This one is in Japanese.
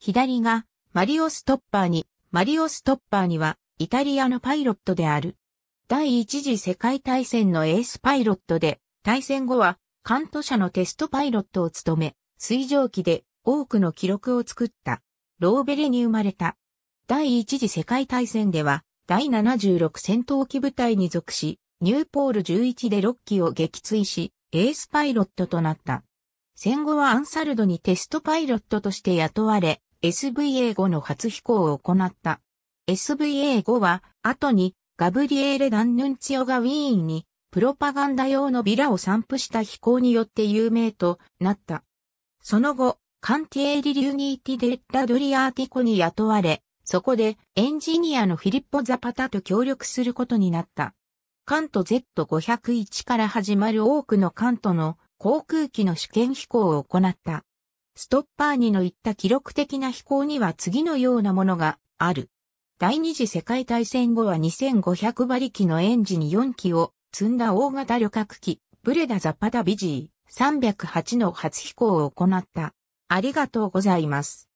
左がマリオ・ストッパーに、マリオ・ストッパーにはイタリアのパイロットである。第一次世界大戦のエースパイロットで、大戦後はカント社のテストパイロットを務め、水蒸気で多くの記録を作った。ローベレに生まれた。第一次世界大戦では、第76戦闘機部隊に属し、ニューポール11で6機を撃墜し、エースパイロットとなった。戦後はアンサルドにテストパイロットとして雇われ、SVA5 の初飛行を行った。SVA5 は、後に、ガブリエーレ・ダンヌンチオがウィーンに、プロパガンダ用のビラを散布した飛行によって有名となった。その後、カンティエリ・リュニーティ・デッラ・ドリアーティコに雇われ、そこでエンジニアのフィリッポ・ザパタと協力することになった。カント Z501 から始まる多くのカントの航空機の試験飛行を行った。ストッパー2の言った記録的な飛行には次のようなものがある。第二次世界大戦後は2500馬力のエンジン4機を積んだ大型旅客機、ブレダ・ザパタ・ビジー308の初飛行を行った。ありがとうございます。